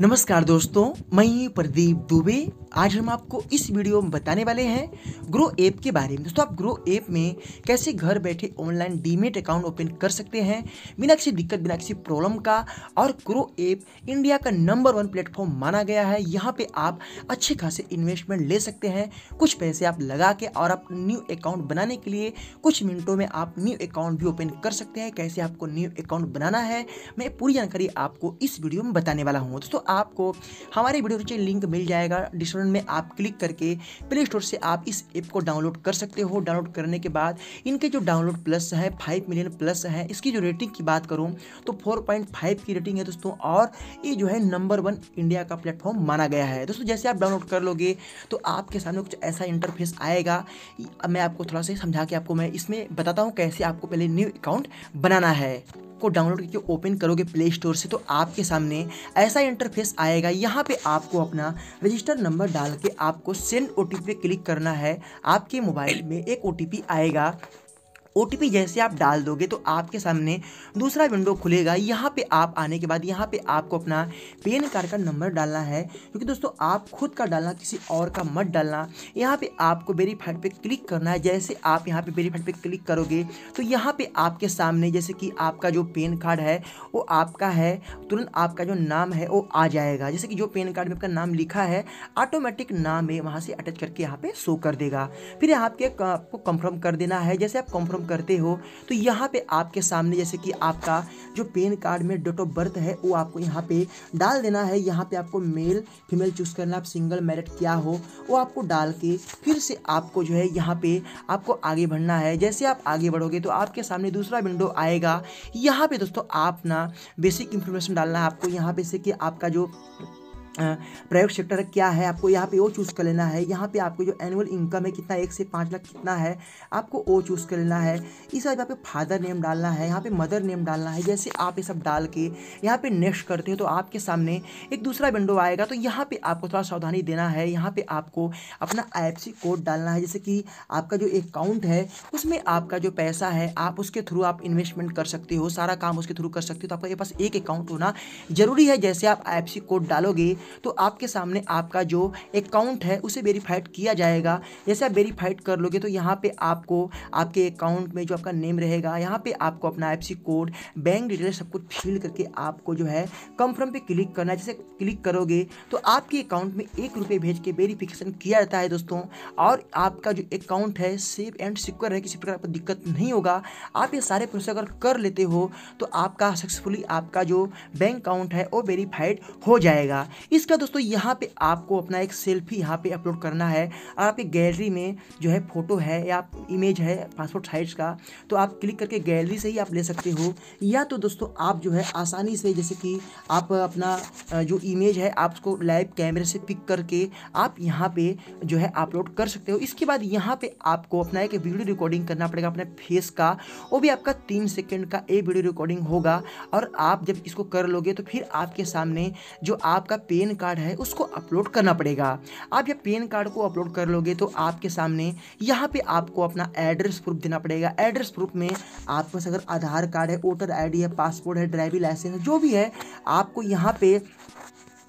नमस्कार दोस्तों मैं प्रदीप दुबे आज हम आपको इस वीडियो में बताने वाले हैं ग्रो ऐप के बारे में दोस्तों आप ग्रो ऐप में कैसे घर बैठे ऑनलाइन डीमेट अकाउंट ओपन कर सकते हैं बिना किसी दिक्कत बिना किसी प्रॉब्लम का और ग्रो ऐप इंडिया का नंबर वन प्लेटफॉर्म माना गया है यहाँ पे आप अच्छे खासे इन्वेस्टमेंट ले सकते हैं कुछ पैसे आप लगा के और आप न्यू अकाउंट बनाने के लिए कुछ मिनटों में आप न्यू अकाउंट भी ओपन कर सकते हैं कैसे आपको न्यू अकाउंट बनाना है मैं पूरी जानकारी आपको इस वीडियो में बताने वाला हूँ दोस्तों आपको हमारे वीडियो नीचे लिंक मिल जाएगा डिस्क्रिप्शन में आप क्लिक करके प्ले स्टोर से आप इस ऐप को डाउनलोड कर सकते हो डाउनलोड करने के बाद इनके जो डाउनलोड प्लस है फाइव मिलियन प्लस है इसकी जो रेटिंग की बात करूँ तो फोर की रेटिंग है दोस्तों और ये जो है नंबर वन इंडिया का प्लेटफॉर्म माना गया है दोस्तों जैसे आप डाउनलोड कर लोगे तो आपके सामने कुछ ऐसा इंटरफेस आएगा मैं आपको थोड़ा सा समझा के आपको मैं इसमें बताता हूँ कैसे आपको पहले न्यू अकाउंट बनाना है को डाउनलोड करके ओपन करोगे प्ले स्टोर से तो आपके सामने ऐसा इंटर इंटरफेस आएगा यहाँ पे आपको अपना रजिस्टर नंबर डाल के आपको सेंड ओ पे क्लिक करना है आपके मोबाइल में एक ओ आएगा ओ जैसे आप डाल दोगे तो आपके सामने दूसरा विंडो खुलेगा यहाँ पे आप आने के बाद यहाँ पे आपको अपना पेन कार्ड का नंबर डालना है क्योंकि दोस्तों आप खुद का डालना किसी और का मत डालना यहाँ पे आपको वेरीफाइड पे क्लिक करना है जैसे आप यहाँ पे वेरीफाइड पे क्लिक करोगे तो यहाँ पे आपके सामने जैसे कि आपका जो पेन कार्ड है वो आपका है तुरंत आपका जो नाम है वो आ जाएगा जैसे कि जो पेन कार्ड में आपका नाम लिखा है ऑटोमेटिक नाम है वहाँ से अटैच करके यहाँ पे शो कर देगा फिर यहाँ पे आपको कंफर्म कर देना है जैसे आप कंफर्म करते हो तो यहाँ पे आपके सामने जैसे कि आपका जो पेन कार्ड में डेट ऑफ बर्थ है वो आपको यहाँ पे डाल देना है यहाँ पे आपको मेल फीमेल चूज़ करना आप सिंगल मैरिड क्या हो वो आपको डाल के फिर से आपको जो है यहाँ पे आपको आगे बढ़ना है जैसे आप आगे बढ़ोगे तो आपके सामने दूसरा विंडो आएगा यहाँ पे दोस्तों आप ना बेसिक इन्फॉर्मेशन डालना है आपको यहाँ पे से कि आपका जो प्राइवेट सेक्टर क्या है आपको यहाँ पे वो चूज़ कर लेना है यहाँ पे आपको जो एनुअल इनकम है कितना एक से पाँच लाख कितना है आपको वो चूज़ कर लेना है इस यहाँ पे फादर नेम डालना है यहाँ पे मदर नेम डालना है जैसे आप ये सब डाल के यहाँ पे नेक्स्ट करते हो तो आपके सामने एक दूसरा विंडो आएगा तो यहाँ पर आपको थोड़ा सावधानी देना है यहाँ पर आपको अपना आई कोड डालना है जैसे कि आपका जो अकाउंट है उसमें आपका जो पैसा है आप उसके थ्रू आप इन्वेस्टमेंट कर सकते हो सारा काम उसके थ्रू कर सकते हो तो आपके पास एक अकाउंट होना ज़रूरी है जैसे आप आई कोड डालोगे तो आपके सामने आपका जो अकाउंट है उसे वेरीफाइड किया जाएगा जैसे आप वेरीफाइड कर लोगे तो यहाँ पे आपको आपके अकाउंट में जो आपका नेम रहेगा यहाँ पे आपको अपना एफ कोड बैंक डिटेल सब कुछ फिल करके आपको जो है कंफर्म पे क्लिक करना है जैसे क्लिक करोगे तो आपके अकाउंट में एक रुपये भेज के वेरीफिकेशन किया जाता है दोस्तों और आपका जो अकाउंट है सेफ एंड सिक्योर है किसी प्रकार आपको दिक्कत नहीं होगा आप ये सारे प्रोसेस अगर कर लेते हो तो आपका सक्सेसफुली आपका जो बैंक अकाउंट है वो वेरीफाइड हो जाएगा इसका दोस्तों यहाँ पे आपको अपना एक सेल्फी यहाँ पे अपलोड करना है और आपकी गैलरी में जो है फोटो है या इमेज है पासपोर्ट साइज का तो आप क्लिक करके गैलरी से ही आप ले सकते हो या तो दोस्तों आप जो है आसानी से जैसे कि आप अपना जो इमेज है आप उसको लाइव कैमरे से पिक करके आप यहाँ पे जो है अपलोड कर सकते हो इसके बाद यहाँ पे आपको अपना एक वीडियो रिकॉर्डिंग करना पड़ेगा अपने फेस का वो भी आपका तीन सेकेंड का ए वीडियो रिकॉर्डिंग होगा और आप जब इसको कर लोगे तो फिर आपके सामने जो आपका पेन पेन कार्ड है उसको अपलोड करना पड़ेगा आप जब पेन कार्ड को अपलोड कर लोगे तो आपके सामने यहाँ पे आपको अपना एड्रेस प्रूफ देना पड़ेगा एड्रेस प्रूफ में आपके पास अगर आधार कार्ड है वोटर आई है पासपोर्ट है ड्राइविंग लाइसेंस जो भी है आपको यहाँ पे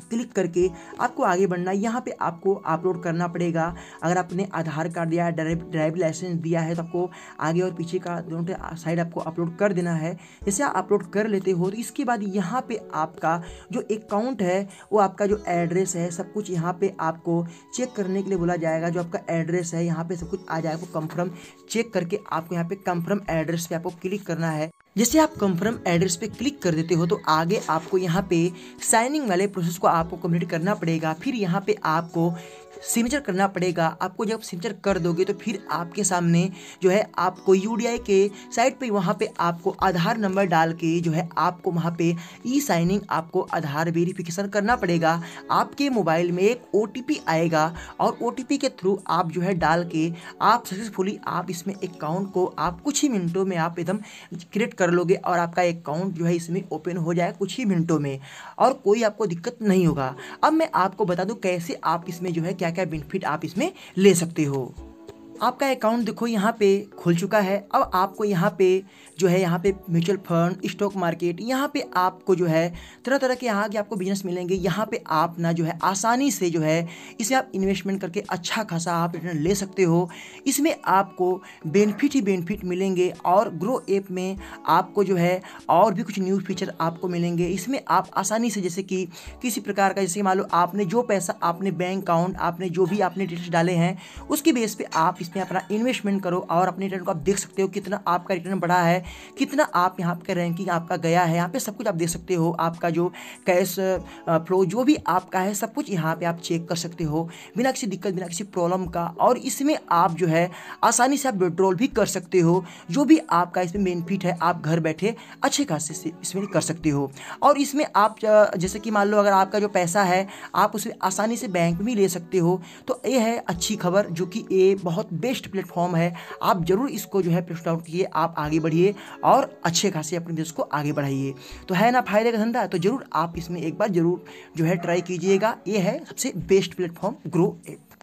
क्लिक करके आपको आगे बढ़ना यहाँ पे आपको अपलोड करना पड़ेगा अगर आपने आधार कार्ड दिया है ड्राइविंग लाइसेंस दिया है तो आपको आगे और पीछे का दोनों साइड आपको अपलोड कर देना है जैसे आप अपलोड कर लेते हो तो इसके बाद यहाँ पर आपका जो अकाउंट है वो आपका जो एड्रेस है सब कुछ यहाँ पर आपको चेक करने के लिए बोला जाएगा जो आपका एड्रेस है यहाँ पर सब कुछ आ जाएगा कंफर्म चेक करके आपको यहाँ पे कंफर्म एड्रेस पे आपको क्लिक करना है जैसे आप कंफर्म एड्रेस पे क्लिक कर देते हो तो आगे आपको यहाँ पे साइनिंग वाले प्रोसेस को आपको कंप्लीट करना पड़ेगा फिर यहाँ पे आपको सिग्नेचर करना पड़ेगा आपको जब सिग्नेचर कर दोगे तो फिर आपके सामने जो है आपको यू के साइट पे वहाँ पे आपको आधार नंबर डाल के जो है आपको वहाँ पे ई साइनिंग आपको आधार वेरिफिकेशन करना पड़ेगा आपके मोबाइल में एक ओ आएगा और ओ के थ्रू आप जो है डाल के आप सक्सेसफुली आप इसमें अकाउंट को आप कुछ ही मिनटों में आप एकदम क्रिएट कर लोगे और आपका अकाउंट जो है इसमें ओपन हो जाए कुछ ही मिनटों में और कोई आपको दिक्कत नहीं होगा अब मैं आपको बता दूँ कैसे आप इसमें जो है क्या क्या क्या बेनिफिट आप इसमें ले सकते हो आपका अकाउंट देखो यहाँ पे खुल चुका है अब आपको यहाँ पे जो है यहाँ पे म्यूचुअल फंड स्टॉक मार्केट यहाँ पे आपको जो है तरह तरह के यहाँ के आपको बिजनेस मिलेंगे यहाँ पे आप ना जो है आसानी से जो है इसे आप इन्वेस्टमेंट करके अच्छा खासा आप रिटर्न ले सकते हो इसमें आपको बेनिफिट ही बेनिफिट मिलेंगे और ग्रो ऐप में आपको जो है और भी कुछ न्यू फीचर आपको मिलेंगे इसमें आप आसानी से जैसे कि किसी प्रकार का जैसे मान लो आपने जो पैसा आपने बैंक अकाउंट आपने जो भी आपने डिटेल्स डाले हैं उसके बेस पर आप इसमें अपना इन्वेस्टमेंट करो और अपने रिटर्न को आप देख सकते हो कितना आपका रिटर्न बढ़ा है कितना आप यहाँ पर रैंकिंग आपका गया है यहाँ पर सब कुछ आप देख सकते हो आपका जो कैश फ्लो जो भी आपका है सब कुछ यहाँ पर आप चेक कर सकते हो बिना किसी दिक्कत बिना किसी प्रॉब्लम का और इसमें आप जो है आसानी से आप विड्रॉल भी कर सकते हो जो भी आपका इसमें बेनिफिट है आप घर बैठे अच्छे खासे से इसमें कर सकते हो और इसमें आप जैसे कि मान लो अगर आपका जो पैसा है आप उसे आसानी से बैंक में ले सकते हो तो ये है अच्छी खबर जो कि ये बहुत बेस्ट प्लेटफॉर्म है आप ज़रूर इसको जो है प्रेस आउट कीजिए आप आगे बढ़िए और अच्छे खासे अपने देश को आगे बढ़ाइए तो है ना फायदे का धंधा तो ज़रूर आप इसमें एक बार ज़रूर जो है ट्राई कीजिएगा ये है सबसे बेस्ट प्लेटफॉर्म ग्रो एप